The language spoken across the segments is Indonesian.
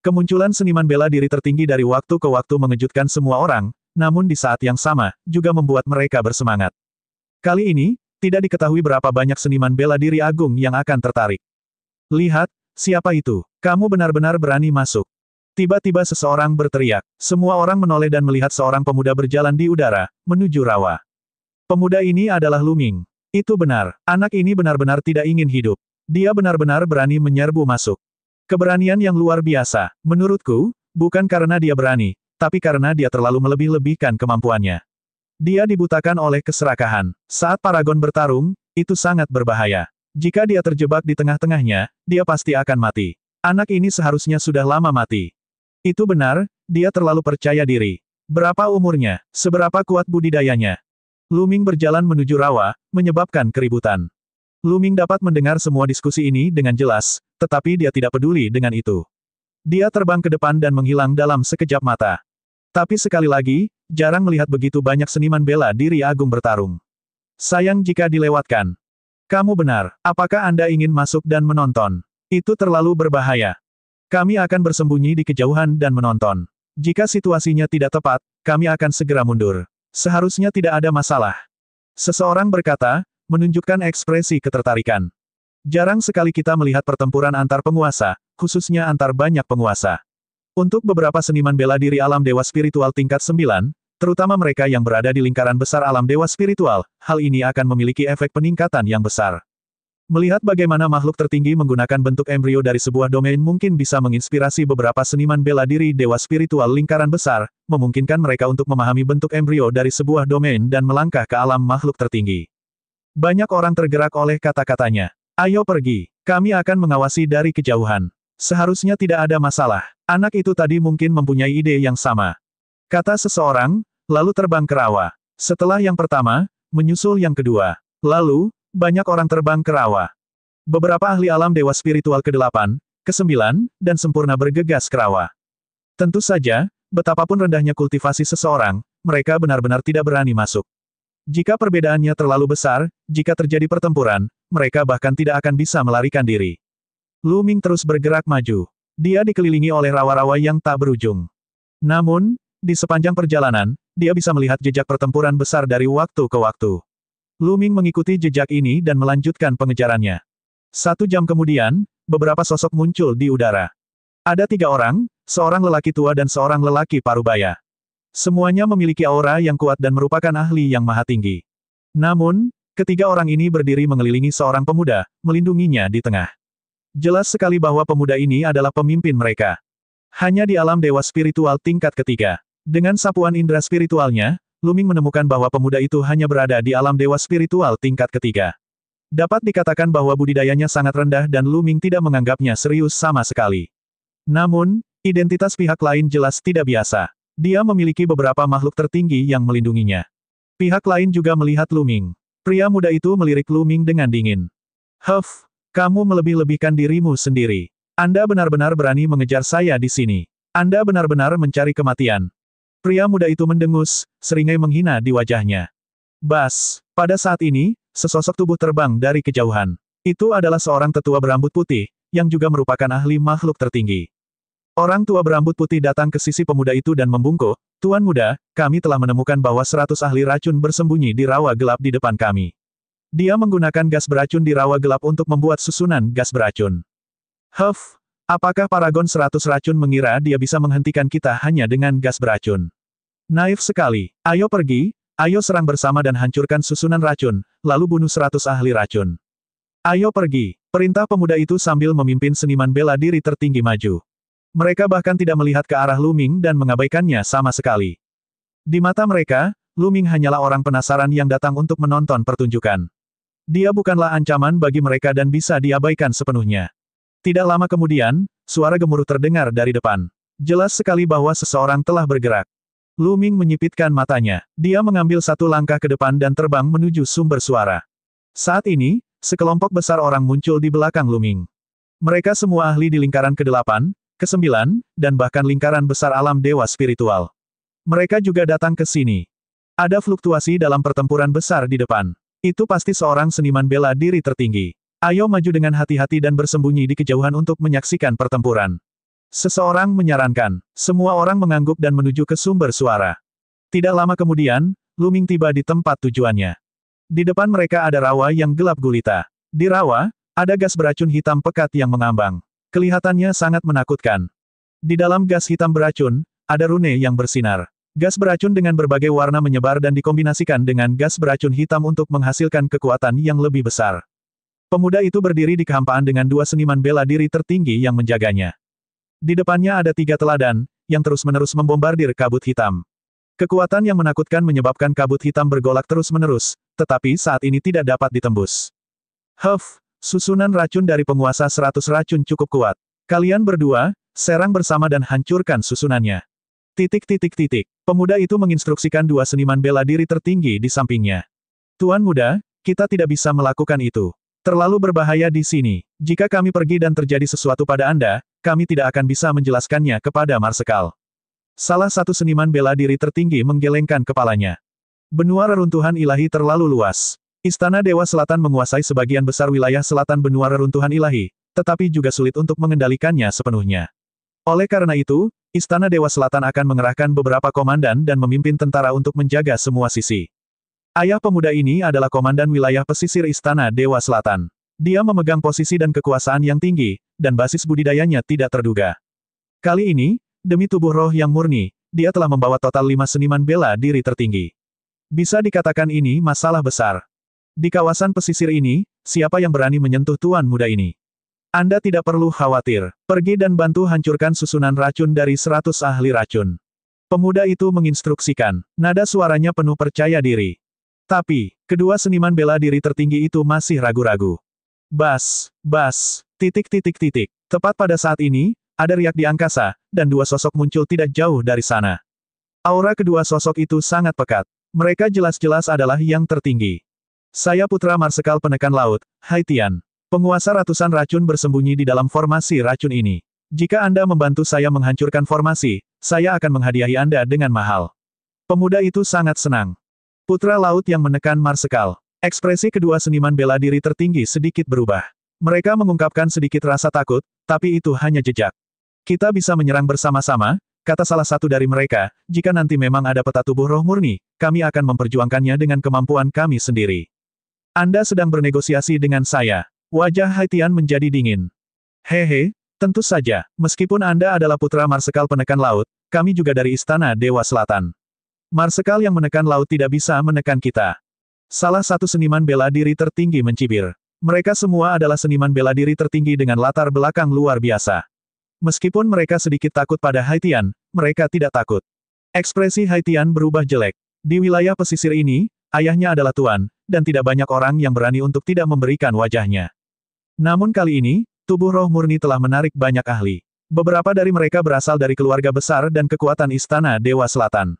Kemunculan seniman bela diri tertinggi dari waktu ke waktu mengejutkan semua orang, namun di saat yang sama, juga membuat mereka bersemangat. Kali ini, tidak diketahui berapa banyak seniman bela diri agung yang akan tertarik. Lihat, siapa itu? Kamu benar-benar berani masuk. Tiba-tiba seseorang berteriak. Semua orang menoleh dan melihat seorang pemuda berjalan di udara, menuju rawa. Pemuda ini adalah Luming. Itu benar, anak ini benar-benar tidak ingin hidup. Dia benar-benar berani menyerbu masuk. Keberanian yang luar biasa, menurutku, bukan karena dia berani, tapi karena dia terlalu melebih-lebihkan kemampuannya. Dia dibutakan oleh keserakahan. Saat Paragon bertarung, itu sangat berbahaya. Jika dia terjebak di tengah-tengahnya, dia pasti akan mati. Anak ini seharusnya sudah lama mati. Itu benar, dia terlalu percaya diri. Berapa umurnya? Seberapa kuat budidayanya? Luming berjalan menuju rawa, menyebabkan keributan. Luming dapat mendengar semua diskusi ini dengan jelas, tetapi dia tidak peduli dengan itu. Dia terbang ke depan dan menghilang dalam sekejap mata. Tapi sekali lagi, jarang melihat begitu banyak seniman bela diri agung bertarung. Sayang jika dilewatkan. Kamu benar, apakah Anda ingin masuk dan menonton? Itu terlalu berbahaya. Kami akan bersembunyi di kejauhan dan menonton. Jika situasinya tidak tepat, kami akan segera mundur. Seharusnya tidak ada masalah. Seseorang berkata, menunjukkan ekspresi ketertarikan. Jarang sekali kita melihat pertempuran antar penguasa, khususnya antar banyak penguasa. Untuk beberapa seniman bela diri alam dewa spiritual tingkat 9, terutama mereka yang berada di lingkaran besar alam dewa spiritual, hal ini akan memiliki efek peningkatan yang besar. Melihat bagaimana makhluk tertinggi menggunakan bentuk embrio dari sebuah domain mungkin bisa menginspirasi beberapa seniman bela diri dewa spiritual lingkaran besar, memungkinkan mereka untuk memahami bentuk embrio dari sebuah domain dan melangkah ke alam makhluk tertinggi. Banyak orang tergerak oleh kata-katanya. Ayo pergi, kami akan mengawasi dari kejauhan. Seharusnya tidak ada masalah. Anak itu tadi mungkin mempunyai ide yang sama. Kata seseorang, lalu terbang ke rawa. Setelah yang pertama, menyusul yang kedua. Lalu, banyak orang terbang ke rawa. Beberapa ahli alam dewa spiritual ke-8, ke-9, dan sempurna bergegas ke rawa. Tentu saja, betapapun rendahnya kultivasi seseorang, mereka benar-benar tidak berani masuk. Jika perbedaannya terlalu besar, jika terjadi pertempuran, mereka bahkan tidak akan bisa melarikan diri. Lu Ming terus bergerak maju. Dia dikelilingi oleh rawa-rawa yang tak berujung. Namun, di sepanjang perjalanan, dia bisa melihat jejak pertempuran besar dari waktu ke waktu. Lu Ming mengikuti jejak ini dan melanjutkan pengejarannya. Satu jam kemudian, beberapa sosok muncul di udara. Ada tiga orang, seorang lelaki tua dan seorang lelaki parubaya. Semuanya memiliki aura yang kuat dan merupakan ahli yang maha tinggi. Namun, ketiga orang ini berdiri mengelilingi seorang pemuda, melindunginya di tengah. Jelas sekali bahwa pemuda ini adalah pemimpin mereka. Hanya di alam dewa spiritual tingkat ketiga. Dengan sapuan indera spiritualnya, Luming menemukan bahwa pemuda itu hanya berada di alam dewa spiritual tingkat ketiga. Dapat dikatakan bahwa budidayanya sangat rendah dan Luming tidak menganggapnya serius sama sekali. Namun, identitas pihak lain jelas tidak biasa. Dia memiliki beberapa makhluk tertinggi yang melindunginya. Pihak lain juga melihat Luming. Pria muda itu melirik Luming dengan dingin. Huff, kamu melebih-lebihkan dirimu sendiri. Anda benar-benar berani mengejar saya di sini. Anda benar-benar mencari kematian. Pria muda itu mendengus, seringai menghina di wajahnya. Bas, pada saat ini, sesosok tubuh terbang dari kejauhan. Itu adalah seorang tetua berambut putih, yang juga merupakan ahli makhluk tertinggi. Orang tua berambut putih datang ke sisi pemuda itu dan membungkuk, Tuan muda, kami telah menemukan bahwa seratus ahli racun bersembunyi di rawa gelap di depan kami. Dia menggunakan gas beracun di rawa gelap untuk membuat susunan gas beracun. Huff, apakah Paragon seratus racun mengira dia bisa menghentikan kita hanya dengan gas beracun? Naif sekali, ayo pergi, ayo serang bersama dan hancurkan susunan racun, lalu bunuh seratus ahli racun. Ayo pergi, perintah pemuda itu sambil memimpin seniman bela diri tertinggi maju. Mereka bahkan tidak melihat ke arah Luming dan mengabaikannya sama sekali. Di mata mereka, Luming hanyalah orang penasaran yang datang untuk menonton pertunjukan. Dia bukanlah ancaman bagi mereka dan bisa diabaikan sepenuhnya. Tidak lama kemudian, suara gemuruh terdengar dari depan. Jelas sekali bahwa seseorang telah bergerak. Luming menyipitkan matanya. Dia mengambil satu langkah ke depan dan terbang menuju sumber suara. Saat ini, sekelompok besar orang muncul di belakang Luming. Mereka semua ahli di lingkaran ke-8, kesembilan, dan bahkan lingkaran besar alam dewa spiritual. Mereka juga datang ke sini. Ada fluktuasi dalam pertempuran besar di depan. Itu pasti seorang seniman bela diri tertinggi. Ayo maju dengan hati-hati dan bersembunyi di kejauhan untuk menyaksikan pertempuran. Seseorang menyarankan, semua orang mengangguk dan menuju ke sumber suara. Tidak lama kemudian, Luming tiba di tempat tujuannya. Di depan mereka ada rawa yang gelap gulita. Di rawa, ada gas beracun hitam pekat yang mengambang. Kelihatannya sangat menakutkan. Di dalam gas hitam beracun, ada rune yang bersinar. Gas beracun dengan berbagai warna menyebar dan dikombinasikan dengan gas beracun hitam untuk menghasilkan kekuatan yang lebih besar. Pemuda itu berdiri di kehampaan dengan dua seniman bela diri tertinggi yang menjaganya. Di depannya ada tiga teladan, yang terus-menerus membombardir kabut hitam. Kekuatan yang menakutkan menyebabkan kabut hitam bergolak terus-menerus, tetapi saat ini tidak dapat ditembus. Huff, Susunan racun dari penguasa seratus racun cukup kuat. Kalian berdua, serang bersama dan hancurkan susunannya. Titik titik titik. Pemuda itu menginstruksikan dua seniman bela diri tertinggi di sampingnya. Tuan muda, kita tidak bisa melakukan itu. Terlalu berbahaya di sini. Jika kami pergi dan terjadi sesuatu pada Anda, kami tidak akan bisa menjelaskannya kepada Marsekal. Salah satu seniman bela diri tertinggi menggelengkan kepalanya. Benua reruntuhan ilahi terlalu luas. Istana Dewa Selatan menguasai sebagian besar wilayah selatan benua reruntuhan ilahi, tetapi juga sulit untuk mengendalikannya sepenuhnya. Oleh karena itu, Istana Dewa Selatan akan mengerahkan beberapa komandan dan memimpin tentara untuk menjaga semua sisi. Ayah pemuda ini adalah komandan wilayah pesisir Istana Dewa Selatan. Dia memegang posisi dan kekuasaan yang tinggi, dan basis budidayanya tidak terduga. Kali ini, demi tubuh roh yang murni, dia telah membawa total lima seniman bela diri tertinggi. Bisa dikatakan ini masalah besar. Di kawasan pesisir ini, siapa yang berani menyentuh tuan muda ini? Anda tidak perlu khawatir. Pergi dan bantu hancurkan susunan racun dari seratus ahli racun. Pemuda itu menginstruksikan. Nada suaranya penuh percaya diri. Tapi, kedua seniman bela diri tertinggi itu masih ragu-ragu. Bas, bas, titik titik titik. Tepat pada saat ini, ada riak di angkasa, dan dua sosok muncul tidak jauh dari sana. Aura kedua sosok itu sangat pekat. Mereka jelas-jelas adalah yang tertinggi. Saya putra Marsekal Penekan Laut, Haitian. Penguasa ratusan racun bersembunyi di dalam formasi racun ini. Jika Anda membantu saya menghancurkan formasi, saya akan menghadiahi Anda dengan mahal. Pemuda itu sangat senang. Putra Laut yang menekan Marsekal. Ekspresi kedua seniman bela diri tertinggi sedikit berubah. Mereka mengungkapkan sedikit rasa takut, tapi itu hanya jejak. Kita bisa menyerang bersama-sama, kata salah satu dari mereka, jika nanti memang ada peta tubuh roh murni, kami akan memperjuangkannya dengan kemampuan kami sendiri. Anda sedang bernegosiasi dengan saya. Wajah Haitian menjadi dingin. Hehe, tentu saja, meskipun Anda adalah putra Marsekal penekan laut, kami juga dari Istana Dewa Selatan. Marsekal yang menekan laut tidak bisa menekan kita. Salah satu seniman bela diri tertinggi mencibir. Mereka semua adalah seniman bela diri tertinggi dengan latar belakang luar biasa. Meskipun mereka sedikit takut pada Haitian, mereka tidak takut. Ekspresi Haitian berubah jelek. Di wilayah pesisir ini, Ayahnya adalah tuan, dan tidak banyak orang yang berani untuk tidak memberikan wajahnya. Namun kali ini, tubuh roh murni telah menarik banyak ahli. Beberapa dari mereka berasal dari keluarga besar dan kekuatan istana Dewa Selatan.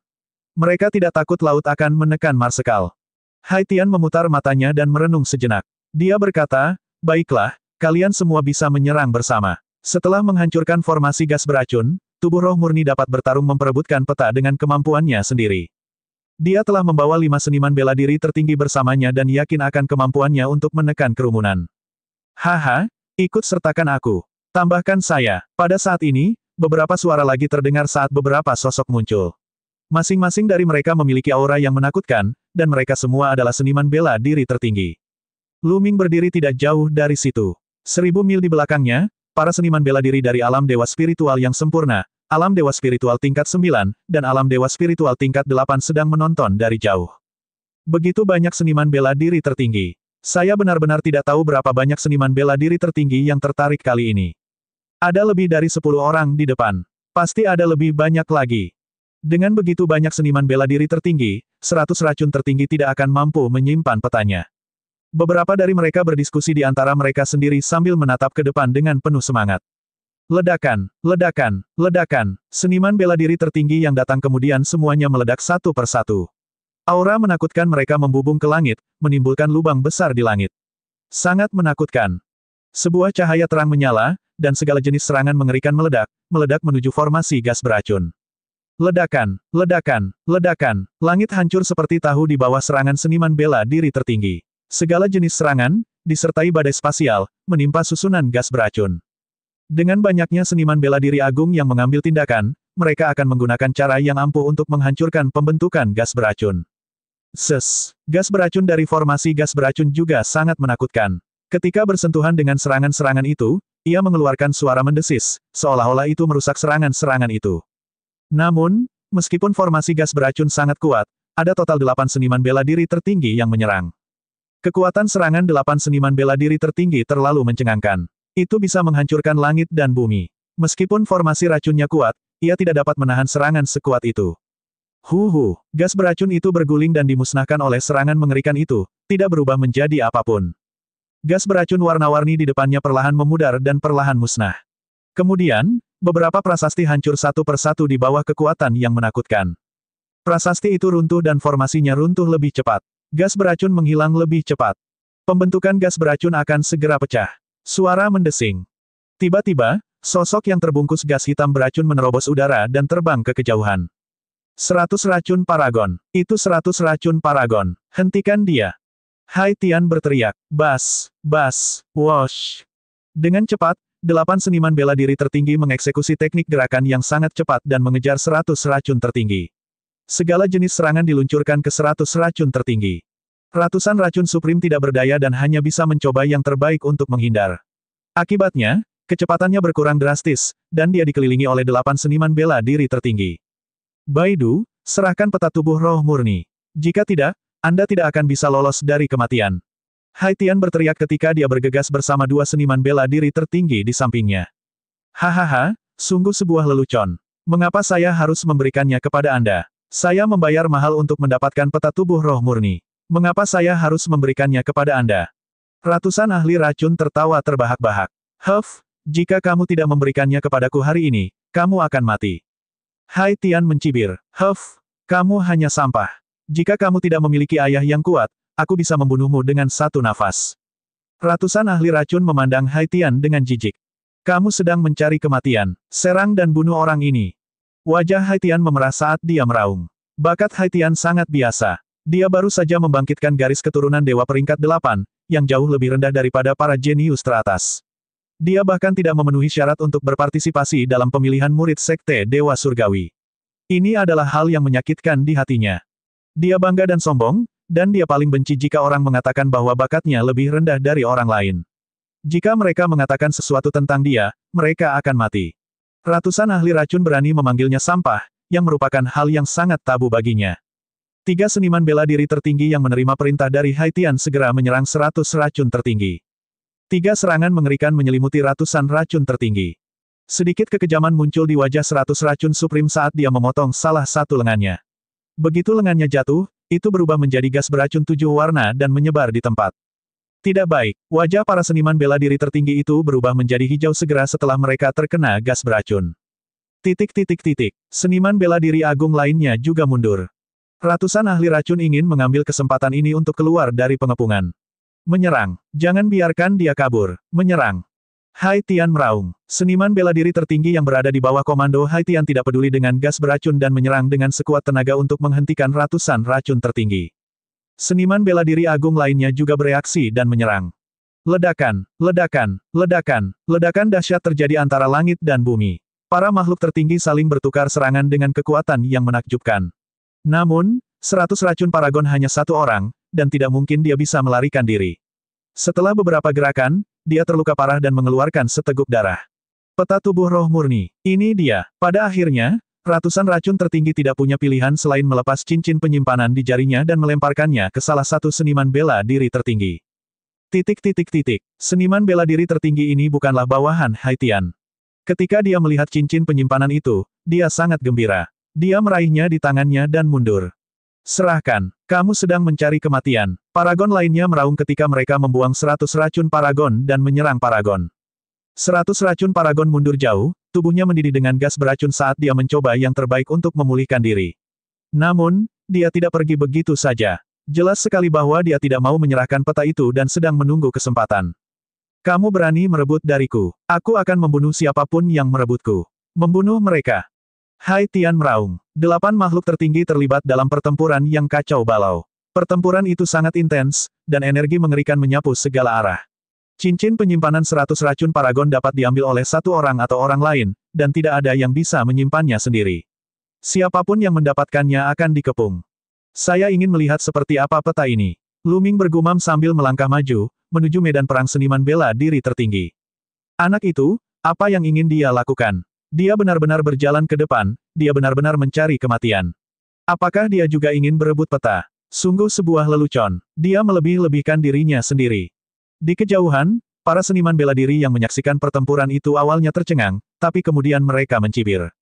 Mereka tidak takut laut akan menekan Marsekal. Haitian memutar matanya dan merenung sejenak. Dia berkata, Baiklah, kalian semua bisa menyerang bersama. Setelah menghancurkan formasi gas beracun, tubuh roh murni dapat bertarung memperebutkan peta dengan kemampuannya sendiri. Dia telah membawa lima seniman bela diri tertinggi bersamanya dan yakin akan kemampuannya untuk menekan kerumunan. Haha, ikut sertakan aku. Tambahkan saya, pada saat ini, beberapa suara lagi terdengar saat beberapa sosok muncul. Masing-masing dari mereka memiliki aura yang menakutkan, dan mereka semua adalah seniman bela diri tertinggi. Luming berdiri tidak jauh dari situ. Seribu mil di belakangnya, para seniman bela diri dari alam dewa spiritual yang sempurna, Alam Dewa Spiritual tingkat 9, dan Alam Dewa Spiritual tingkat 8 sedang menonton dari jauh. Begitu banyak seniman bela diri tertinggi. Saya benar-benar tidak tahu berapa banyak seniman bela diri tertinggi yang tertarik kali ini. Ada lebih dari 10 orang di depan. Pasti ada lebih banyak lagi. Dengan begitu banyak seniman bela diri tertinggi, 100 racun tertinggi tidak akan mampu menyimpan petanya. Beberapa dari mereka berdiskusi di antara mereka sendiri sambil menatap ke depan dengan penuh semangat. Ledakan, ledakan, ledakan, seniman bela diri tertinggi yang datang kemudian semuanya meledak satu persatu. Aura menakutkan mereka membubung ke langit, menimbulkan lubang besar di langit. Sangat menakutkan. Sebuah cahaya terang menyala, dan segala jenis serangan mengerikan meledak, meledak menuju formasi gas beracun. Ledakan, ledakan, ledakan, langit hancur seperti tahu di bawah serangan seniman bela diri tertinggi. Segala jenis serangan, disertai badai spasial, menimpa susunan gas beracun. Dengan banyaknya seniman bela diri agung yang mengambil tindakan, mereka akan menggunakan cara yang ampuh untuk menghancurkan pembentukan gas beracun. Ses, gas beracun dari formasi gas beracun juga sangat menakutkan. Ketika bersentuhan dengan serangan-serangan itu, ia mengeluarkan suara mendesis, seolah-olah itu merusak serangan-serangan itu. Namun, meskipun formasi gas beracun sangat kuat, ada total delapan seniman bela diri tertinggi yang menyerang. Kekuatan serangan delapan seniman bela diri tertinggi terlalu mencengangkan. Itu bisa menghancurkan langit dan bumi. Meskipun formasi racunnya kuat, ia tidak dapat menahan serangan sekuat itu. Huhu, gas beracun itu berguling dan dimusnahkan oleh serangan mengerikan itu, tidak berubah menjadi apapun. Gas beracun warna-warni di depannya perlahan memudar dan perlahan musnah. Kemudian, beberapa prasasti hancur satu persatu di bawah kekuatan yang menakutkan. Prasasti itu runtuh dan formasinya runtuh lebih cepat. Gas beracun menghilang lebih cepat. Pembentukan gas beracun akan segera pecah. Suara mendesing. Tiba-tiba, sosok yang terbungkus gas hitam beracun menerobos udara dan terbang ke kejauhan. Seratus racun paragon. Itu seratus racun paragon. Hentikan dia. Hai Tian berteriak. Bas, bas, wash. Dengan cepat, delapan seniman bela diri tertinggi mengeksekusi teknik gerakan yang sangat cepat dan mengejar seratus racun tertinggi. Segala jenis serangan diluncurkan ke seratus racun tertinggi. Ratusan racun Supreme tidak berdaya dan hanya bisa mencoba yang terbaik untuk menghindar. Akibatnya, kecepatannya berkurang drastis, dan dia dikelilingi oleh delapan seniman bela diri tertinggi. Baidu, serahkan peta tubuh roh murni. Jika tidak, Anda tidak akan bisa lolos dari kematian. Haitian berteriak ketika dia bergegas bersama dua seniman bela diri tertinggi di sampingnya. Hahaha, sungguh sebuah lelucon. Mengapa saya harus memberikannya kepada Anda? Saya membayar mahal untuk mendapatkan peta tubuh roh murni. Mengapa saya harus memberikannya kepada Anda? Ratusan ahli racun tertawa terbahak-bahak. Huff, jika kamu tidak memberikannya kepadaku hari ini, kamu akan mati. Hai Tian mencibir. Huff, kamu hanya sampah. Jika kamu tidak memiliki ayah yang kuat, aku bisa membunuhmu dengan satu nafas. Ratusan ahli racun memandang Hai Tian dengan jijik. Kamu sedang mencari kematian. Serang dan bunuh orang ini. Wajah Hai Tian memerah saat dia meraung. Bakat Hai Tian sangat biasa. Dia baru saja membangkitkan garis keturunan dewa peringkat delapan, yang jauh lebih rendah daripada para jenius teratas. Dia bahkan tidak memenuhi syarat untuk berpartisipasi dalam pemilihan murid sekte Dewa Surgawi. Ini adalah hal yang menyakitkan di hatinya. Dia bangga dan sombong, dan dia paling benci jika orang mengatakan bahwa bakatnya lebih rendah dari orang lain. Jika mereka mengatakan sesuatu tentang dia, mereka akan mati. Ratusan ahli racun berani memanggilnya sampah, yang merupakan hal yang sangat tabu baginya. Tiga seniman bela diri tertinggi yang menerima perintah dari Haitian segera menyerang seratus racun tertinggi. Tiga serangan mengerikan menyelimuti ratusan racun tertinggi. Sedikit kekejaman muncul di wajah seratus racun Supreme saat dia memotong salah satu lengannya. Begitu lengannya jatuh, itu berubah menjadi gas beracun tujuh warna dan menyebar di tempat. Tidak baik, wajah para seniman bela diri tertinggi itu berubah menjadi hijau segera setelah mereka terkena gas beracun. Titik titik titik, seniman bela diri agung lainnya juga mundur. Ratusan ahli racun ingin mengambil kesempatan ini untuk keluar dari pengepungan. Menyerang. Jangan biarkan dia kabur. Menyerang. Hai Tian meraung. Seniman bela diri tertinggi yang berada di bawah komando Hai Tian tidak peduli dengan gas beracun dan menyerang dengan sekuat tenaga untuk menghentikan ratusan racun tertinggi. Seniman bela diri agung lainnya juga bereaksi dan menyerang. Ledakan, ledakan, ledakan, ledakan dahsyat terjadi antara langit dan bumi. Para makhluk tertinggi saling bertukar serangan dengan kekuatan yang menakjubkan. Namun, seratus racun paragon hanya satu orang, dan tidak mungkin dia bisa melarikan diri. Setelah beberapa gerakan, dia terluka parah dan mengeluarkan seteguk darah. Peta tubuh roh murni. Ini dia. Pada akhirnya, ratusan racun tertinggi tidak punya pilihan selain melepas cincin penyimpanan di jarinya dan melemparkannya ke salah satu seniman bela diri tertinggi. Titik titik titik. Seniman bela diri tertinggi ini bukanlah bawahan Haitian. Ketika dia melihat cincin penyimpanan itu, dia sangat gembira. Dia meraihnya di tangannya dan mundur. Serahkan, kamu sedang mencari kematian. Paragon lainnya meraung ketika mereka membuang seratus racun paragon dan menyerang paragon. Seratus racun paragon mundur jauh, tubuhnya mendidih dengan gas beracun saat dia mencoba yang terbaik untuk memulihkan diri. Namun, dia tidak pergi begitu saja. Jelas sekali bahwa dia tidak mau menyerahkan peta itu dan sedang menunggu kesempatan. Kamu berani merebut dariku. Aku akan membunuh siapapun yang merebutku. Membunuh mereka. Hai Tian Meraung. Delapan makhluk tertinggi terlibat dalam pertempuran yang kacau balau. Pertempuran itu sangat intens, dan energi mengerikan menyapu segala arah. Cincin penyimpanan seratus racun paragon dapat diambil oleh satu orang atau orang lain, dan tidak ada yang bisa menyimpannya sendiri. Siapapun yang mendapatkannya akan dikepung. Saya ingin melihat seperti apa peta ini. Luming bergumam sambil melangkah maju, menuju medan perang seniman bela diri tertinggi. Anak itu, apa yang ingin dia lakukan? Dia benar-benar berjalan ke depan, dia benar-benar mencari kematian. Apakah dia juga ingin berebut peta? Sungguh sebuah lelucon, dia melebih-lebihkan dirinya sendiri. Di kejauhan, para seniman bela diri yang menyaksikan pertempuran itu awalnya tercengang, tapi kemudian mereka mencibir.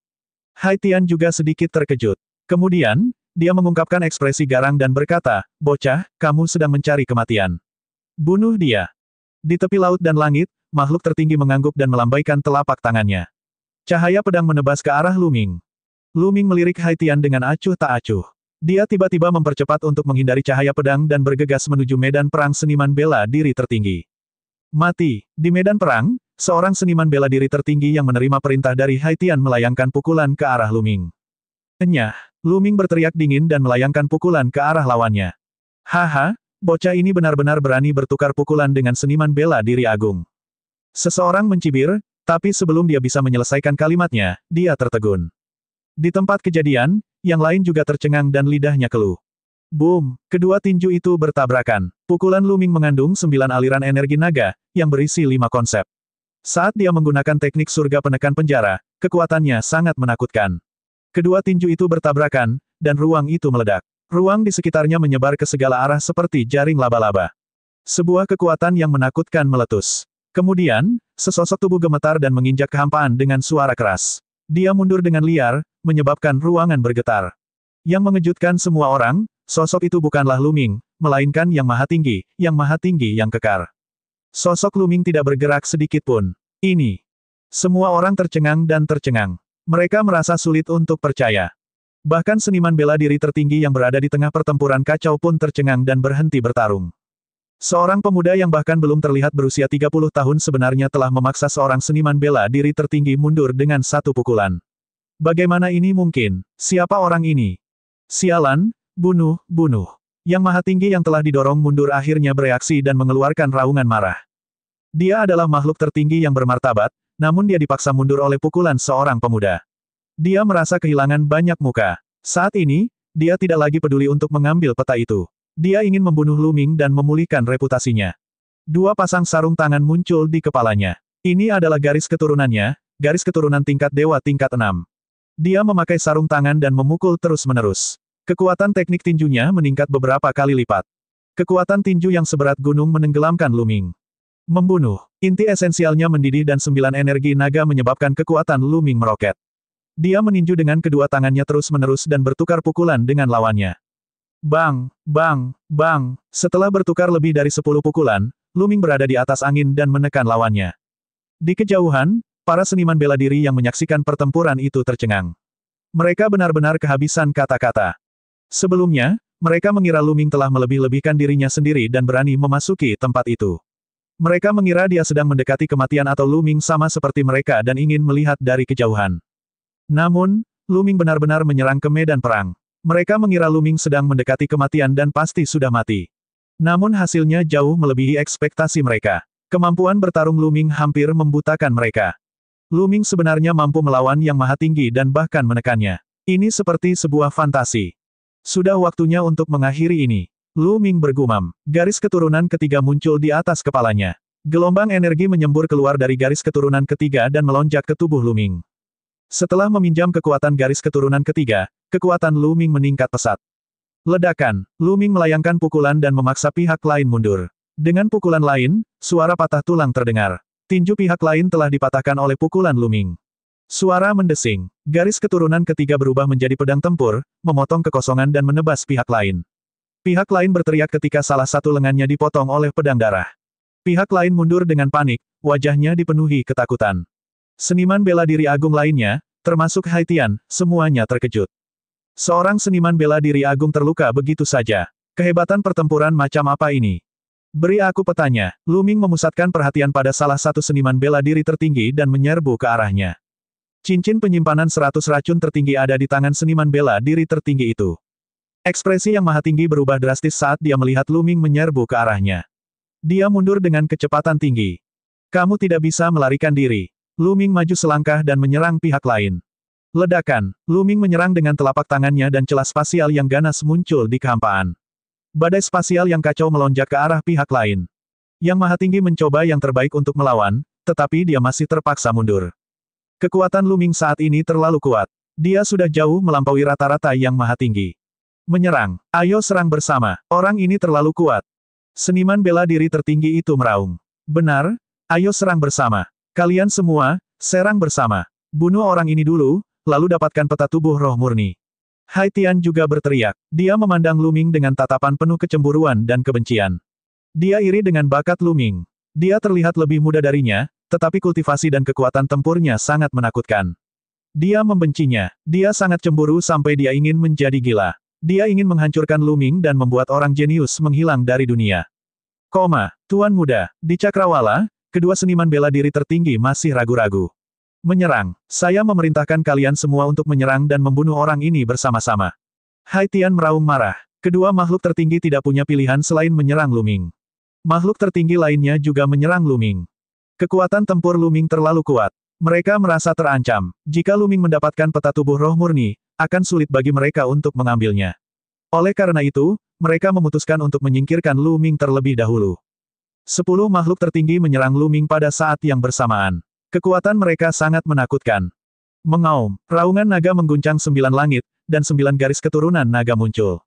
Haitian juga sedikit terkejut. Kemudian, dia mengungkapkan ekspresi garang dan berkata, Bocah, kamu sedang mencari kematian. Bunuh dia. Di tepi laut dan langit, makhluk tertinggi mengangguk dan melambaikan telapak tangannya. Cahaya pedang menebas ke arah Luming. Luming melirik Haitian dengan acuh tak acuh. Dia tiba-tiba mempercepat untuk menghindari cahaya pedang dan bergegas menuju medan perang seniman bela diri tertinggi. Mati. Di medan perang, seorang seniman bela diri tertinggi yang menerima perintah dari Haitian melayangkan pukulan ke arah Luming. Enyah. Luming berteriak dingin dan melayangkan pukulan ke arah lawannya. Haha, bocah ini benar-benar berani bertukar pukulan dengan seniman bela diri agung. Seseorang mencibir, tapi sebelum dia bisa menyelesaikan kalimatnya, dia tertegun. Di tempat kejadian, yang lain juga tercengang dan lidahnya keluh. Boom! Kedua tinju itu bertabrakan. Pukulan Luming mengandung sembilan aliran energi naga, yang berisi lima konsep. Saat dia menggunakan teknik surga penekan penjara, kekuatannya sangat menakutkan. Kedua tinju itu bertabrakan, dan ruang itu meledak. Ruang di sekitarnya menyebar ke segala arah seperti jaring laba-laba. Sebuah kekuatan yang menakutkan meletus. Kemudian, Sesosok tubuh gemetar dan menginjak kehampaan dengan suara keras. Dia mundur dengan liar, menyebabkan ruangan bergetar. Yang mengejutkan semua orang, sosok itu bukanlah Luming, melainkan Yang Maha Tinggi, Yang Maha Tinggi yang kekar. Sosok Luming tidak bergerak sedikit pun. Ini. Semua orang tercengang dan tercengang. Mereka merasa sulit untuk percaya. Bahkan seniman bela diri tertinggi yang berada di tengah pertempuran kacau pun tercengang dan berhenti bertarung. Seorang pemuda yang bahkan belum terlihat berusia 30 tahun sebenarnya telah memaksa seorang seniman bela diri tertinggi mundur dengan satu pukulan. Bagaimana ini mungkin? Siapa orang ini? Sialan, bunuh, bunuh. Yang maha tinggi yang telah didorong mundur akhirnya bereaksi dan mengeluarkan raungan marah. Dia adalah makhluk tertinggi yang bermartabat, namun dia dipaksa mundur oleh pukulan seorang pemuda. Dia merasa kehilangan banyak muka. Saat ini, dia tidak lagi peduli untuk mengambil peta itu. Dia ingin membunuh Luming dan memulihkan reputasinya. Dua pasang sarung tangan muncul di kepalanya. Ini adalah garis keturunannya, garis keturunan tingkat dewa tingkat 6. Dia memakai sarung tangan dan memukul terus-menerus. Kekuatan teknik tinjunya meningkat beberapa kali lipat. Kekuatan tinju yang seberat gunung menenggelamkan Luming. Membunuh, inti esensialnya mendidih dan sembilan energi naga menyebabkan kekuatan Luming meroket. Dia meninju dengan kedua tangannya terus-menerus dan bertukar pukulan dengan lawannya. Bang, bang, bang, setelah bertukar lebih dari sepuluh pukulan, Luming berada di atas angin dan menekan lawannya. Di kejauhan, para seniman bela diri yang menyaksikan pertempuran itu tercengang. Mereka benar-benar kehabisan kata-kata. Sebelumnya, mereka mengira Luming telah melebih-lebihkan dirinya sendiri dan berani memasuki tempat itu. Mereka mengira dia sedang mendekati kematian atau Luming sama seperti mereka dan ingin melihat dari kejauhan. Namun, Luming benar-benar menyerang ke medan perang. Mereka mengira Luming sedang mendekati kematian dan pasti sudah mati. Namun hasilnya jauh melebihi ekspektasi mereka. Kemampuan bertarung Luming hampir membutakan mereka. Luming sebenarnya mampu melawan yang maha tinggi dan bahkan menekannya. Ini seperti sebuah fantasi. Sudah waktunya untuk mengakhiri ini. Luming bergumam. Garis keturunan ketiga muncul di atas kepalanya. Gelombang energi menyembur keluar dari garis keturunan ketiga dan melonjak ke tubuh Luming. Setelah meminjam kekuatan garis keturunan ketiga, Kekuatan Luming meningkat pesat. Ledakan, Luming melayangkan pukulan dan memaksa pihak lain mundur. Dengan pukulan lain, suara patah tulang terdengar. Tinju pihak lain telah dipatahkan oleh pukulan Luming. Suara mendesing, garis keturunan ketiga berubah menjadi pedang tempur, memotong kekosongan dan menebas pihak lain. Pihak lain berteriak ketika salah satu lengannya dipotong oleh pedang darah. Pihak lain mundur dengan panik, wajahnya dipenuhi ketakutan. Seniman bela diri agung lainnya, termasuk Haitian, semuanya terkejut. Seorang seniman bela diri agung terluka begitu saja. Kehebatan pertempuran macam apa ini? Beri aku petanya. Luming memusatkan perhatian pada salah satu seniman bela diri tertinggi dan menyerbu ke arahnya. Cincin penyimpanan seratus racun tertinggi ada di tangan seniman bela diri tertinggi itu. Ekspresi yang maha tinggi berubah drastis saat dia melihat Luming menyerbu ke arahnya. Dia mundur dengan kecepatan tinggi. Kamu tidak bisa melarikan diri. Luming maju selangkah dan menyerang pihak lain. Ledakan, Luming menyerang dengan telapak tangannya dan celah spasial yang ganas muncul di kehampaan. Badai spasial yang kacau melonjak ke arah pihak lain. Yang Maha Tinggi mencoba yang terbaik untuk melawan, tetapi dia masih terpaksa mundur. Kekuatan Luming saat ini terlalu kuat. Dia sudah jauh melampaui rata-rata yang Maha Tinggi. Menyerang, ayo serang bersama, orang ini terlalu kuat. Seniman bela diri tertinggi itu meraung. Benar, ayo serang bersama. Kalian semua, serang bersama. Bunuh orang ini dulu, lalu dapatkan peta tubuh roh murni. Haitian juga berteriak. Dia memandang Luming dengan tatapan penuh kecemburuan dan kebencian. Dia iri dengan bakat Luming. Dia terlihat lebih muda darinya, tetapi kultivasi dan kekuatan tempurnya sangat menakutkan. Dia membencinya. Dia sangat cemburu sampai dia ingin menjadi gila. Dia ingin menghancurkan Luming dan membuat orang jenius menghilang dari dunia. Koma, Tuan Muda, di Cakrawala, kedua seniman bela diri tertinggi masih ragu-ragu. Menyerang. Saya memerintahkan kalian semua untuk menyerang dan membunuh orang ini bersama-sama. Haitian meraung marah. Kedua makhluk tertinggi tidak punya pilihan selain menyerang Luming. Makhluk tertinggi lainnya juga menyerang Luming. Kekuatan tempur Luming terlalu kuat. Mereka merasa terancam. Jika Luming mendapatkan peta tubuh roh murni, akan sulit bagi mereka untuk mengambilnya. Oleh karena itu, mereka memutuskan untuk menyingkirkan Luming terlebih dahulu. Sepuluh makhluk tertinggi menyerang Luming pada saat yang bersamaan. Kekuatan mereka sangat menakutkan. Mengaum, raungan naga mengguncang sembilan langit, dan sembilan garis keturunan naga muncul.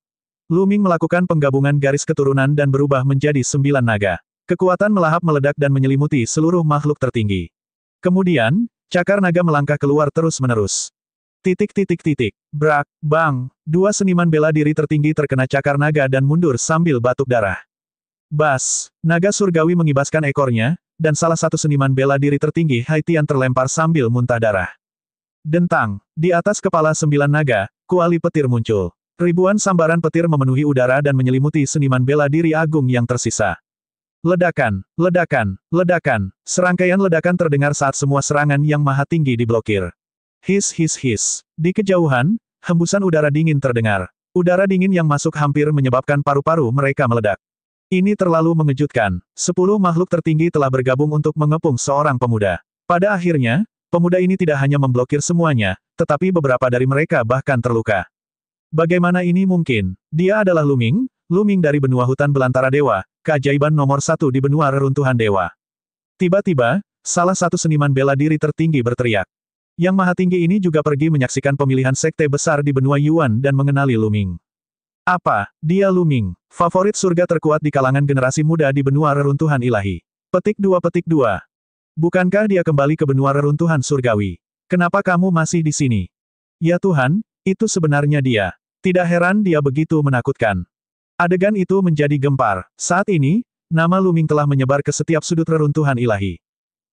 Luming melakukan penggabungan garis keturunan dan berubah menjadi sembilan naga. Kekuatan melahap meledak dan menyelimuti seluruh makhluk tertinggi. Kemudian, cakar naga melangkah keluar terus-menerus. Titik-titik-titik, brak, bang, dua seniman bela diri tertinggi terkena cakar naga dan mundur sambil batuk darah. Bas, naga surgawi mengibaskan ekornya, dan salah satu seniman bela diri tertinggi Haitian terlempar sambil muntah darah. Dentang, di atas kepala sembilan naga, kuali petir muncul. Ribuan sambaran petir memenuhi udara dan menyelimuti seniman bela diri agung yang tersisa. Ledakan, ledakan, ledakan, serangkaian ledakan terdengar saat semua serangan yang maha tinggi diblokir. His his his. Di kejauhan, hembusan udara dingin terdengar. Udara dingin yang masuk hampir menyebabkan paru-paru mereka meledak. Ini terlalu mengejutkan. Sepuluh makhluk tertinggi telah bergabung untuk mengepung seorang pemuda. Pada akhirnya, pemuda ini tidak hanya memblokir semuanya, tetapi beberapa dari mereka bahkan terluka. Bagaimana ini mungkin? Dia adalah Luming, Luming dari benua hutan belantara dewa, keajaiban nomor satu di benua reruntuhan dewa. Tiba-tiba, salah satu seniman bela diri tertinggi berteriak. Yang maha tinggi ini juga pergi menyaksikan pemilihan sekte besar di benua Yuan dan mengenali Luming. Apa, dia Luming, favorit surga terkuat di kalangan generasi muda di benua reruntuhan ilahi. Petik dua petik dua. Bukankah dia kembali ke benua reruntuhan surgawi? Kenapa kamu masih di sini? Ya Tuhan, itu sebenarnya dia. Tidak heran dia begitu menakutkan. Adegan itu menjadi gempar. Saat ini, nama Luming telah menyebar ke setiap sudut reruntuhan ilahi.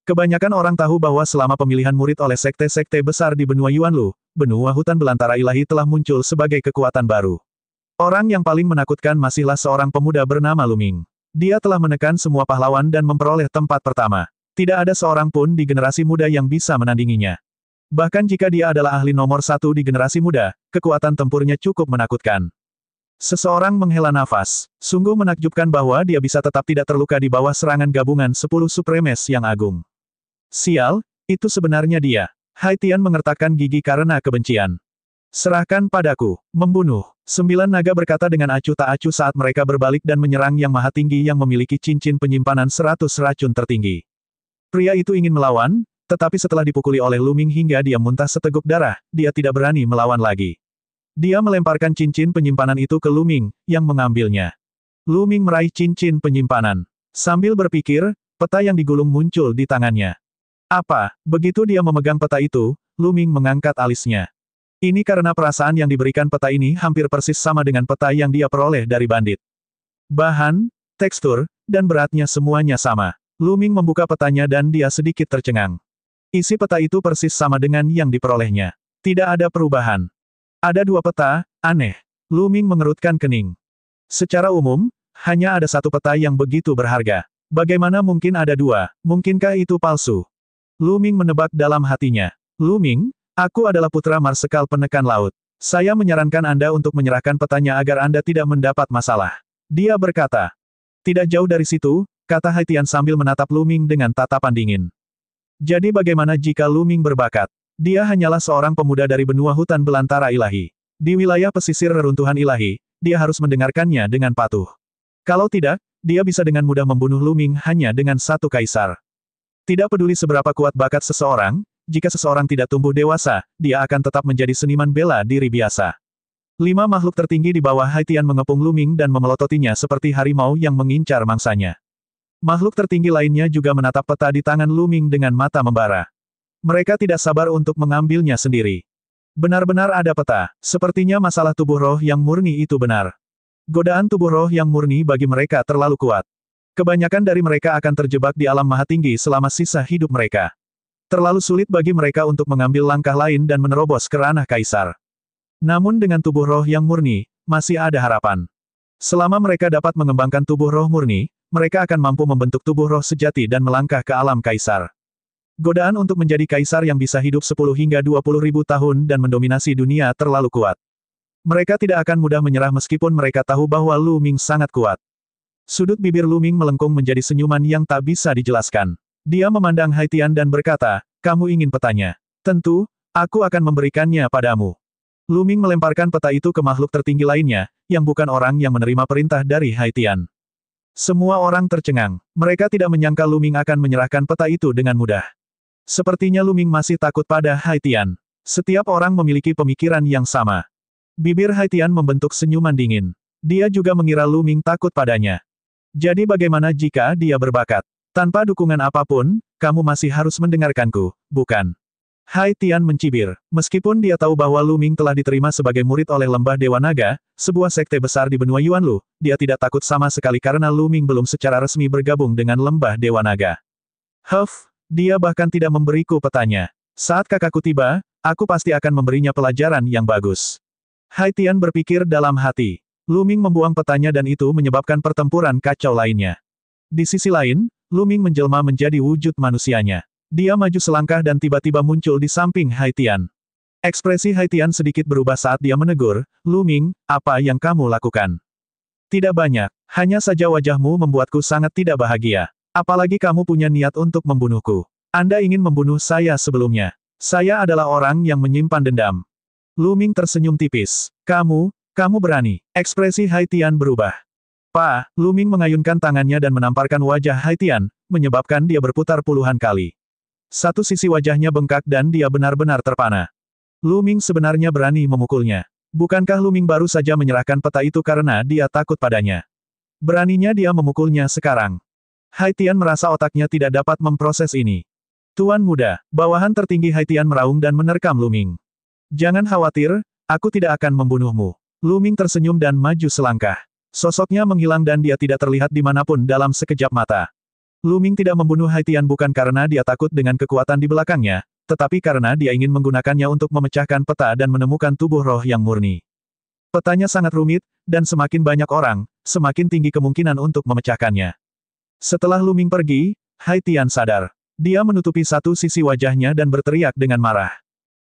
Kebanyakan orang tahu bahwa selama pemilihan murid oleh sekte-sekte besar di benua Yuanlu, benua hutan belantara ilahi telah muncul sebagai kekuatan baru. Orang yang paling menakutkan masihlah seorang pemuda bernama Luming. Dia telah menekan semua pahlawan dan memperoleh tempat pertama. Tidak ada seorang pun di generasi muda yang bisa menandinginya. Bahkan jika dia adalah ahli nomor satu di generasi muda, kekuatan tempurnya cukup menakutkan. Seseorang menghela nafas. Sungguh menakjubkan bahwa dia bisa tetap tidak terluka di bawah serangan gabungan 10 supremes yang agung. Sial, itu sebenarnya dia. Haitian mengertakkan gigi karena kebencian. Serahkan padaku, membunuh. Sembilan naga berkata dengan acuh tak acuh saat mereka berbalik dan menyerang yang maha tinggi yang memiliki cincin penyimpanan seratus racun tertinggi. Pria itu ingin melawan, tetapi setelah dipukuli oleh Luming hingga dia muntah seteguk darah, dia tidak berani melawan lagi. Dia melemparkan cincin penyimpanan itu ke Luming, yang mengambilnya. Luming meraih cincin penyimpanan. Sambil berpikir, peta yang digulung muncul di tangannya. Apa? Begitu dia memegang peta itu, Luming mengangkat alisnya. Ini karena perasaan yang diberikan peta ini hampir persis sama dengan peta yang dia peroleh dari bandit. Bahan, tekstur, dan beratnya semuanya sama. Luming membuka petanya dan dia sedikit tercengang. Isi peta itu persis sama dengan yang diperolehnya. Tidak ada perubahan. Ada dua peta, aneh. Luming mengerutkan kening. Secara umum, hanya ada satu peta yang begitu berharga. Bagaimana mungkin ada dua? Mungkinkah itu palsu? Luming menebak dalam hatinya. Luming, Aku adalah putra Marsekal Penekan Laut. Saya menyarankan Anda untuk menyerahkan petanya agar Anda tidak mendapat masalah. Dia berkata. Tidak jauh dari situ, kata Haitian sambil menatap Luming dengan tatapan dingin. Jadi bagaimana jika Luming berbakat? Dia hanyalah seorang pemuda dari benua hutan belantara ilahi. Di wilayah pesisir reruntuhan ilahi, dia harus mendengarkannya dengan patuh. Kalau tidak, dia bisa dengan mudah membunuh Luming hanya dengan satu kaisar. Tidak peduli seberapa kuat bakat seseorang, jika seseorang tidak tumbuh dewasa, dia akan tetap menjadi seniman bela diri biasa. Lima makhluk tertinggi di bawah Haitian mengepung Luming dan memelototinya seperti harimau yang mengincar mangsanya. Makhluk tertinggi lainnya juga menatap peta di tangan Luming dengan mata membara. Mereka tidak sabar untuk mengambilnya sendiri. Benar-benar ada peta, sepertinya masalah tubuh roh yang murni itu benar. Godaan tubuh roh yang murni bagi mereka terlalu kuat. Kebanyakan dari mereka akan terjebak di alam maha tinggi selama sisa hidup mereka. Terlalu sulit bagi mereka untuk mengambil langkah lain dan menerobos ke ranah kaisar. Namun dengan tubuh roh yang murni, masih ada harapan. Selama mereka dapat mengembangkan tubuh roh murni, mereka akan mampu membentuk tubuh roh sejati dan melangkah ke alam kaisar. Godaan untuk menjadi kaisar yang bisa hidup 10 hingga 20 ribu tahun dan mendominasi dunia terlalu kuat. Mereka tidak akan mudah menyerah meskipun mereka tahu bahwa Lu Ming sangat kuat. Sudut bibir Lu Ming melengkung menjadi senyuman yang tak bisa dijelaskan. Dia memandang Haitian dan berkata, kamu ingin petanya. Tentu, aku akan memberikannya padamu. Luming melemparkan peta itu ke makhluk tertinggi lainnya, yang bukan orang yang menerima perintah dari Haitian. Semua orang tercengang. Mereka tidak menyangka Luming akan menyerahkan peta itu dengan mudah. Sepertinya Luming masih takut pada Haitian. Setiap orang memiliki pemikiran yang sama. Bibir Haitian membentuk senyuman dingin. Dia juga mengira Luming takut padanya. Jadi bagaimana jika dia berbakat? Tanpa dukungan apapun, kamu masih harus mendengarkanku, bukan? Hai Tian mencibir. Meskipun dia tahu bahwa Lu Ming telah diterima sebagai murid oleh Lembah Dewa Naga, sebuah sekte besar di benua Yuanlu, dia tidak takut sama sekali karena Lu Ming belum secara resmi bergabung dengan Lembah Dewa Naga. Huff, dia bahkan tidak memberiku petanya. Saat kakakku tiba, aku pasti akan memberinya pelajaran yang bagus. Hai Tian berpikir dalam hati. Lu Ming membuang petanya dan itu menyebabkan pertempuran kacau lainnya. Di sisi lain, Luming menjelma menjadi wujud manusianya. Dia maju selangkah dan tiba-tiba muncul di samping Haitian. Ekspresi Haitian sedikit berubah saat dia menegur, Luming, apa yang kamu lakukan? Tidak banyak, hanya saja wajahmu membuatku sangat tidak bahagia. Apalagi kamu punya niat untuk membunuhku. Anda ingin membunuh saya sebelumnya. Saya adalah orang yang menyimpan dendam. Luming tersenyum tipis. Kamu, kamu berani. Ekspresi Haitian berubah. Lu Luming mengayunkan tangannya dan menamparkan wajah Haitian, menyebabkan dia berputar puluhan kali. Satu sisi wajahnya bengkak dan dia benar-benar terpana. Luming sebenarnya berani memukulnya. Bukankah Luming baru saja menyerahkan peta itu karena dia takut padanya? Beraninya dia memukulnya sekarang. Haitian merasa otaknya tidak dapat memproses ini. Tuan muda, bawahan tertinggi Haitian meraung dan menerkam Luming. Jangan khawatir, aku tidak akan membunuhmu. Luming tersenyum dan maju selangkah. Sosoknya menghilang dan dia tidak terlihat di dimanapun dalam sekejap mata. Luming tidak membunuh Haitian bukan karena dia takut dengan kekuatan di belakangnya, tetapi karena dia ingin menggunakannya untuk memecahkan peta dan menemukan tubuh roh yang murni. Petanya sangat rumit, dan semakin banyak orang, semakin tinggi kemungkinan untuk memecahkannya. Setelah Luming pergi, Haitian sadar. Dia menutupi satu sisi wajahnya dan berteriak dengan marah.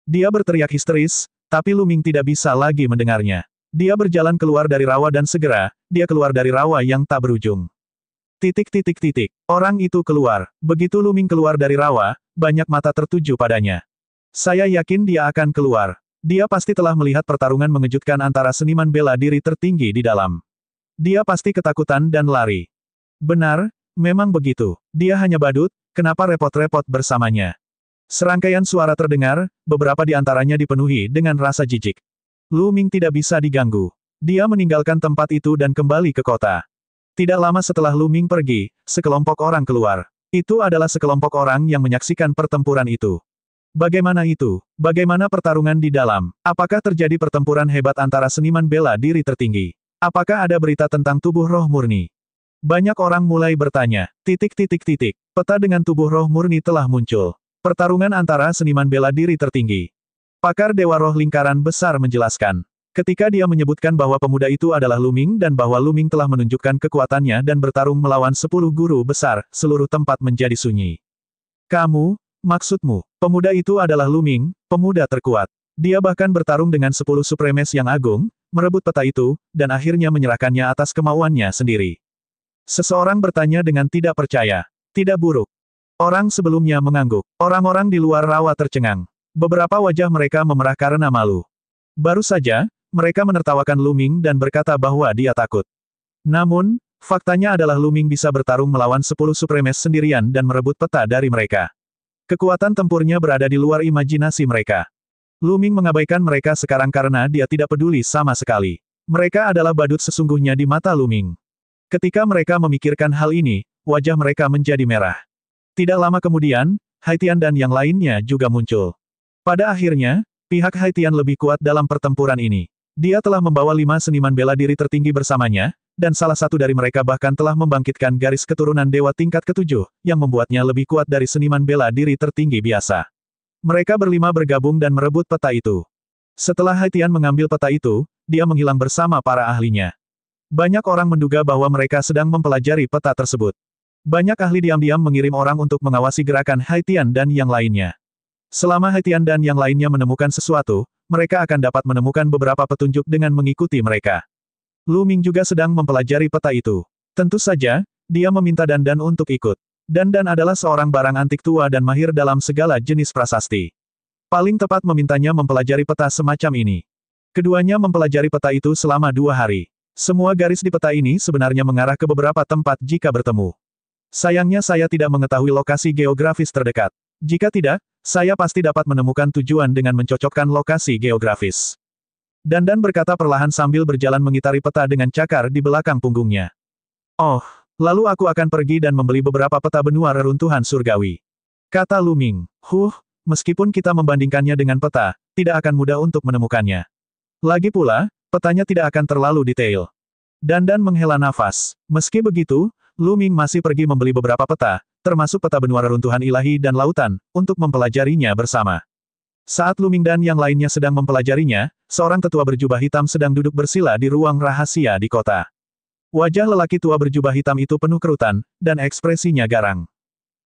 Dia berteriak histeris, tapi Luming tidak bisa lagi mendengarnya. Dia berjalan keluar dari rawa dan segera, dia keluar dari rawa yang tak berujung. Titik titik titik. Orang itu keluar. Begitu Luming keluar dari rawa, banyak mata tertuju padanya. Saya yakin dia akan keluar. Dia pasti telah melihat pertarungan mengejutkan antara seniman bela diri tertinggi di dalam. Dia pasti ketakutan dan lari. Benar, memang begitu. Dia hanya badut, kenapa repot-repot bersamanya? Serangkaian suara terdengar, beberapa di antaranya dipenuhi dengan rasa jijik. Lu Ming tidak bisa diganggu. Dia meninggalkan tempat itu dan kembali ke kota. Tidak lama setelah Lu Ming pergi, sekelompok orang keluar. Itu adalah sekelompok orang yang menyaksikan pertempuran itu. Bagaimana itu? Bagaimana pertarungan di dalam? Apakah terjadi pertempuran hebat antara seniman bela diri tertinggi? Apakah ada berita tentang tubuh roh murni? Banyak orang mulai bertanya. Titik-titik-titik. Peta dengan tubuh roh murni telah muncul. Pertarungan antara seniman bela diri tertinggi. Pakar Dewa Roh Lingkaran Besar menjelaskan. Ketika dia menyebutkan bahwa pemuda itu adalah Luming dan bahwa Luming telah menunjukkan kekuatannya dan bertarung melawan sepuluh guru besar, seluruh tempat menjadi sunyi. Kamu, maksudmu, pemuda itu adalah Luming, pemuda terkuat. Dia bahkan bertarung dengan sepuluh supremes yang agung, merebut peta itu, dan akhirnya menyerahkannya atas kemauannya sendiri. Seseorang bertanya dengan tidak percaya. Tidak buruk. Orang sebelumnya mengangguk. Orang-orang di luar rawa tercengang. Beberapa wajah mereka memerah karena malu. Baru saja, mereka menertawakan Luming dan berkata bahwa dia takut. Namun, faktanya adalah Luming bisa bertarung melawan 10 supremes sendirian dan merebut peta dari mereka. Kekuatan tempurnya berada di luar imajinasi mereka. Luming mengabaikan mereka sekarang karena dia tidak peduli sama sekali. Mereka adalah badut sesungguhnya di mata Luming. Ketika mereka memikirkan hal ini, wajah mereka menjadi merah. Tidak lama kemudian, Haitian dan yang lainnya juga muncul. Pada akhirnya, pihak Haitian lebih kuat dalam pertempuran ini. Dia telah membawa lima seniman bela diri tertinggi bersamanya, dan salah satu dari mereka bahkan telah membangkitkan garis keturunan dewa tingkat ketujuh, yang membuatnya lebih kuat dari seniman bela diri tertinggi biasa. Mereka berlima bergabung dan merebut peta itu. Setelah Haitian mengambil peta itu, dia menghilang bersama para ahlinya. Banyak orang menduga bahwa mereka sedang mempelajari peta tersebut. Banyak ahli diam-diam mengirim orang untuk mengawasi gerakan Haitian dan yang lainnya. Selama Haitian dan yang lainnya menemukan sesuatu, mereka akan dapat menemukan beberapa petunjuk dengan mengikuti mereka. Lu Ming juga sedang mempelajari peta itu. Tentu saja, dia meminta Dandan untuk ikut. Dandan adalah seorang barang antik tua dan mahir dalam segala jenis prasasti. Paling tepat memintanya mempelajari peta semacam ini. Keduanya mempelajari peta itu selama dua hari. Semua garis di peta ini sebenarnya mengarah ke beberapa tempat jika bertemu. Sayangnya saya tidak mengetahui lokasi geografis terdekat. Jika tidak, saya pasti dapat menemukan tujuan dengan mencocokkan lokasi geografis. Dandan berkata perlahan sambil berjalan mengitari peta dengan cakar di belakang punggungnya. Oh, lalu aku akan pergi dan membeli beberapa peta benua reruntuhan surgawi. Kata Luming, huh, meskipun kita membandingkannya dengan peta, tidak akan mudah untuk menemukannya. Lagi pula, petanya tidak akan terlalu detail. Dandan menghela nafas. Meski begitu, Luming masih pergi membeli beberapa peta, termasuk peta benua reruntuhan ilahi dan lautan, untuk mempelajarinya bersama. Saat Luming dan yang lainnya sedang mempelajarinya, seorang tetua berjubah hitam sedang duduk bersila di ruang rahasia di kota. Wajah lelaki tua berjubah hitam itu penuh kerutan, dan ekspresinya garang.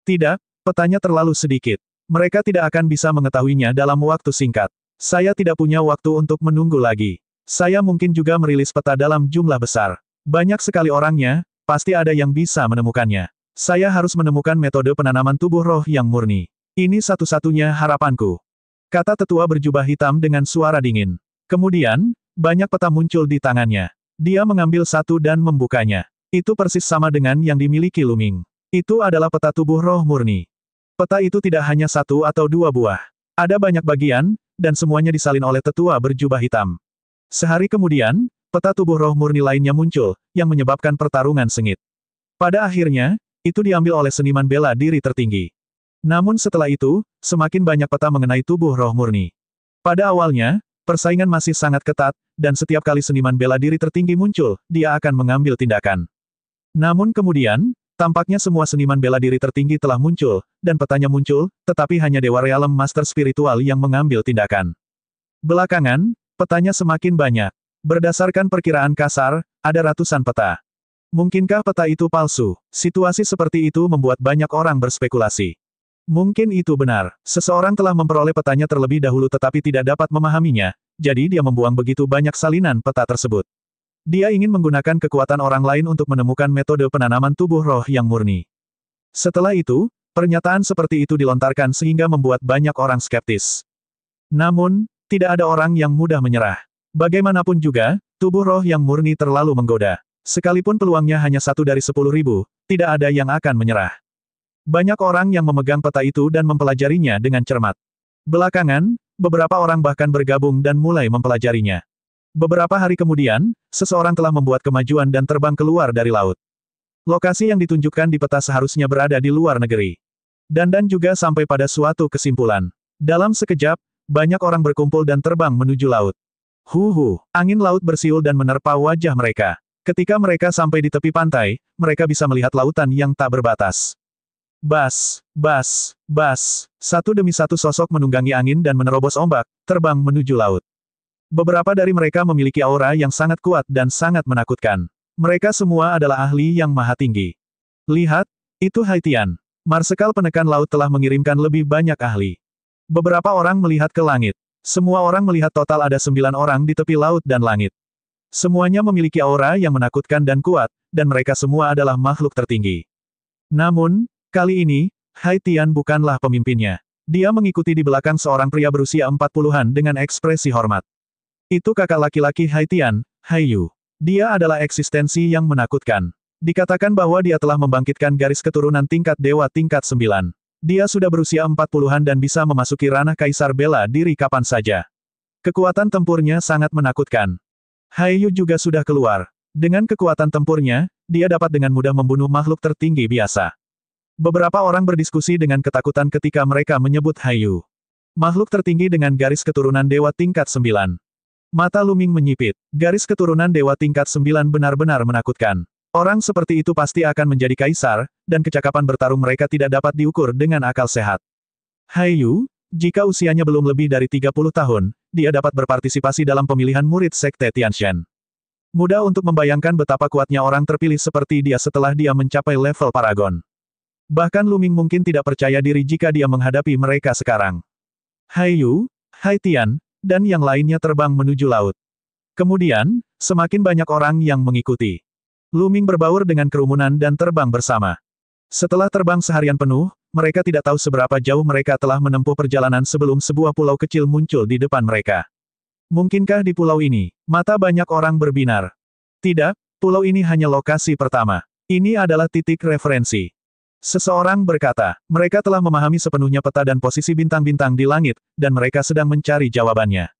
Tidak, petanya terlalu sedikit. Mereka tidak akan bisa mengetahuinya dalam waktu singkat. Saya tidak punya waktu untuk menunggu lagi. Saya mungkin juga merilis peta dalam jumlah besar. Banyak sekali orangnya, pasti ada yang bisa menemukannya. Saya harus menemukan metode penanaman tubuh roh yang murni. Ini satu-satunya harapanku. Kata tetua berjubah hitam dengan suara dingin. Kemudian, banyak peta muncul di tangannya. Dia mengambil satu dan membukanya. Itu persis sama dengan yang dimiliki Luming. Itu adalah peta tubuh roh murni. Peta itu tidak hanya satu atau dua buah. Ada banyak bagian, dan semuanya disalin oleh tetua berjubah hitam. Sehari kemudian, peta tubuh roh murni lainnya muncul, yang menyebabkan pertarungan sengit. Pada akhirnya, itu diambil oleh seniman bela diri tertinggi. Namun setelah itu, semakin banyak peta mengenai tubuh roh murni. Pada awalnya, persaingan masih sangat ketat, dan setiap kali seniman bela diri tertinggi muncul, dia akan mengambil tindakan. Namun kemudian, tampaknya semua seniman bela diri tertinggi telah muncul, dan petanya muncul, tetapi hanya Dewa Realem Master Spiritual yang mengambil tindakan. Belakangan, petanya semakin banyak. Berdasarkan perkiraan kasar, ada ratusan peta. Mungkinkah peta itu palsu? Situasi seperti itu membuat banyak orang berspekulasi. Mungkin itu benar. Seseorang telah memperoleh petanya terlebih dahulu tetapi tidak dapat memahaminya, jadi dia membuang begitu banyak salinan peta tersebut. Dia ingin menggunakan kekuatan orang lain untuk menemukan metode penanaman tubuh roh yang murni. Setelah itu, pernyataan seperti itu dilontarkan sehingga membuat banyak orang skeptis. Namun, tidak ada orang yang mudah menyerah. Bagaimanapun juga, tubuh roh yang murni terlalu menggoda. Sekalipun peluangnya hanya satu dari sepuluh ribu, tidak ada yang akan menyerah. Banyak orang yang memegang peta itu dan mempelajarinya dengan cermat. Belakangan, beberapa orang bahkan bergabung dan mulai mempelajarinya. Beberapa hari kemudian, seseorang telah membuat kemajuan dan terbang keluar dari laut. Lokasi yang ditunjukkan di peta seharusnya berada di luar negeri. dan juga sampai pada suatu kesimpulan. Dalam sekejap, banyak orang berkumpul dan terbang menuju laut. Huhu, angin laut bersiul dan menerpa wajah mereka. Ketika mereka sampai di tepi pantai, mereka bisa melihat lautan yang tak berbatas. Bas, bas, bas, satu demi satu sosok menunggangi angin dan menerobos ombak, terbang menuju laut. Beberapa dari mereka memiliki aura yang sangat kuat dan sangat menakutkan. Mereka semua adalah ahli yang maha tinggi. Lihat, itu Haitian. Marsekal penekan laut telah mengirimkan lebih banyak ahli. Beberapa orang melihat ke langit. Semua orang melihat total ada sembilan orang di tepi laut dan langit. Semuanya memiliki aura yang menakutkan dan kuat, dan mereka semua adalah makhluk tertinggi. Namun, kali ini, Haitian bukanlah pemimpinnya. Dia mengikuti di belakang seorang pria berusia empat puluhan dengan ekspresi hormat. Itu kakak laki-laki Haitian, Hayu. Dia adalah eksistensi yang menakutkan. Dikatakan bahwa dia telah membangkitkan garis keturunan tingkat dewa tingkat sembilan. Dia sudah berusia empat puluhan dan bisa memasuki ranah kaisar bela diri kapan saja. Kekuatan tempurnya sangat menakutkan. Haiyu juga sudah keluar. Dengan kekuatan tempurnya, dia dapat dengan mudah membunuh makhluk tertinggi biasa. Beberapa orang berdiskusi dengan ketakutan ketika mereka menyebut Hayu. Makhluk tertinggi dengan garis keturunan dewa tingkat 9. Mata Luming menyipit. Garis keturunan dewa tingkat 9 benar-benar menakutkan. Orang seperti itu pasti akan menjadi kaisar, dan kecakapan bertarung mereka tidak dapat diukur dengan akal sehat. Hayu, jika usianya belum lebih dari 30 tahun, dia dapat berpartisipasi dalam pemilihan murid Sekte Tianxian. Mudah untuk membayangkan betapa kuatnya orang terpilih seperti dia setelah dia mencapai level Paragon. Bahkan Luming mungkin tidak percaya diri jika dia menghadapi mereka sekarang. Hai Yu, Hai Tian, dan yang lainnya terbang menuju laut. Kemudian, semakin banyak orang yang mengikuti. Luming berbaur dengan kerumunan dan terbang bersama. Setelah terbang seharian penuh, mereka tidak tahu seberapa jauh mereka telah menempuh perjalanan sebelum sebuah pulau kecil muncul di depan mereka. Mungkinkah di pulau ini, mata banyak orang berbinar? Tidak, pulau ini hanya lokasi pertama. Ini adalah titik referensi. Seseorang berkata, mereka telah memahami sepenuhnya peta dan posisi bintang-bintang di langit, dan mereka sedang mencari jawabannya.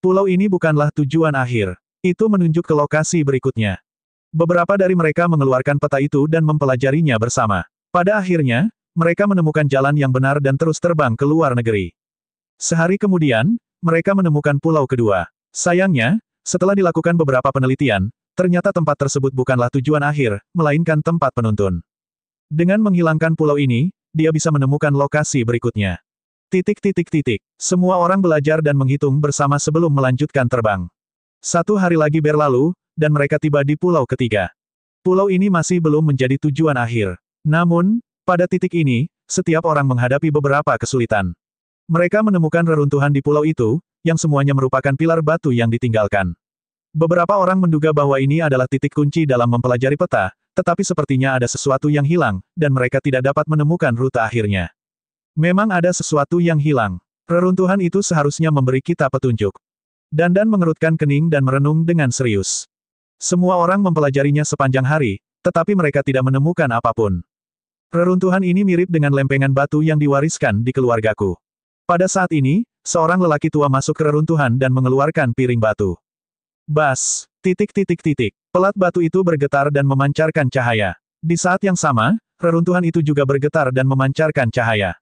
Pulau ini bukanlah tujuan akhir. Itu menunjuk ke lokasi berikutnya. Beberapa dari mereka mengeluarkan peta itu dan mempelajarinya bersama. Pada akhirnya, mereka menemukan jalan yang benar dan terus terbang ke luar negeri. Sehari kemudian, mereka menemukan pulau kedua. Sayangnya, setelah dilakukan beberapa penelitian, ternyata tempat tersebut bukanlah tujuan akhir, melainkan tempat penuntun. Dengan menghilangkan pulau ini, dia bisa menemukan lokasi berikutnya. Titik titik titik. Semua orang belajar dan menghitung bersama sebelum melanjutkan terbang. Satu hari lagi berlalu, dan mereka tiba di pulau ketiga. Pulau ini masih belum menjadi tujuan akhir. Namun, pada titik ini, setiap orang menghadapi beberapa kesulitan. Mereka menemukan reruntuhan di pulau itu, yang semuanya merupakan pilar batu yang ditinggalkan. Beberapa orang menduga bahwa ini adalah titik kunci dalam mempelajari peta, tetapi sepertinya ada sesuatu yang hilang, dan mereka tidak dapat menemukan rute akhirnya. Memang ada sesuatu yang hilang. Reruntuhan itu seharusnya memberi kita petunjuk. Dandan mengerutkan kening dan merenung dengan serius. Semua orang mempelajarinya sepanjang hari, tetapi mereka tidak menemukan apapun. Reruntuhan ini mirip dengan lempengan batu yang diwariskan di keluargaku. Pada saat ini, seorang lelaki tua masuk ke reruntuhan dan mengeluarkan piring batu. Bas, titik titik titik, pelat batu itu bergetar dan memancarkan cahaya. Di saat yang sama, reruntuhan itu juga bergetar dan memancarkan cahaya.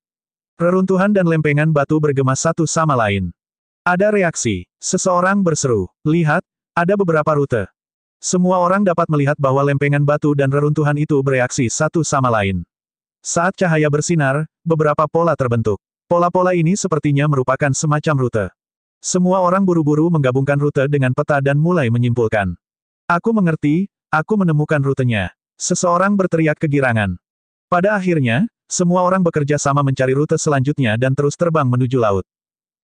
Reruntuhan dan lempengan batu bergema satu sama lain. Ada reaksi, seseorang berseru, lihat, ada beberapa rute. Semua orang dapat melihat bahwa lempengan batu dan reruntuhan itu bereaksi satu sama lain. Saat cahaya bersinar, beberapa pola terbentuk. Pola-pola ini sepertinya merupakan semacam rute. Semua orang buru-buru menggabungkan rute dengan peta dan mulai menyimpulkan. Aku mengerti, aku menemukan rutenya. Seseorang berteriak kegirangan. Pada akhirnya, semua orang bekerja sama mencari rute selanjutnya dan terus terbang menuju laut.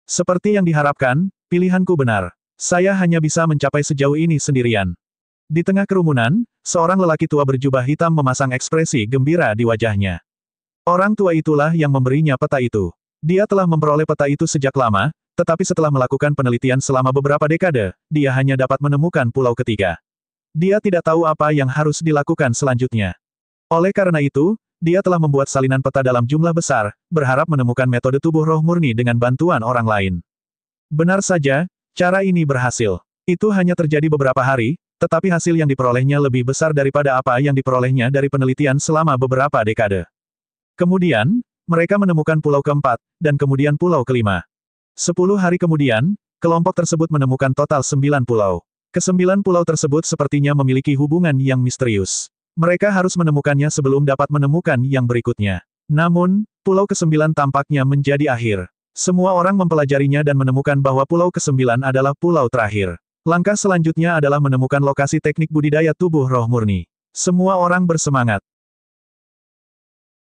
Seperti yang diharapkan, pilihanku benar. Saya hanya bisa mencapai sejauh ini sendirian. Di tengah kerumunan, seorang lelaki tua berjubah hitam memasang ekspresi gembira di wajahnya. Orang tua itulah yang memberinya peta itu. Dia telah memperoleh peta itu sejak lama, tetapi setelah melakukan penelitian selama beberapa dekade, dia hanya dapat menemukan pulau ketiga. Dia tidak tahu apa yang harus dilakukan selanjutnya. Oleh karena itu, dia telah membuat salinan peta dalam jumlah besar, berharap menemukan metode tubuh roh murni dengan bantuan orang lain. Benar saja, cara ini berhasil. Itu hanya terjadi beberapa hari, tetapi hasil yang diperolehnya lebih besar daripada apa yang diperolehnya dari penelitian selama beberapa dekade. Kemudian, mereka menemukan pulau keempat, dan kemudian pulau kelima. Sepuluh hari kemudian, kelompok tersebut menemukan total sembilan pulau. Kesembilan pulau tersebut sepertinya memiliki hubungan yang misterius. Mereka harus menemukannya sebelum dapat menemukan yang berikutnya. Namun, pulau kesembilan tampaknya menjadi akhir. Semua orang mempelajarinya dan menemukan bahwa pulau kesembilan adalah pulau terakhir. Langkah selanjutnya adalah menemukan lokasi teknik budidaya tubuh roh murni. Semua orang bersemangat.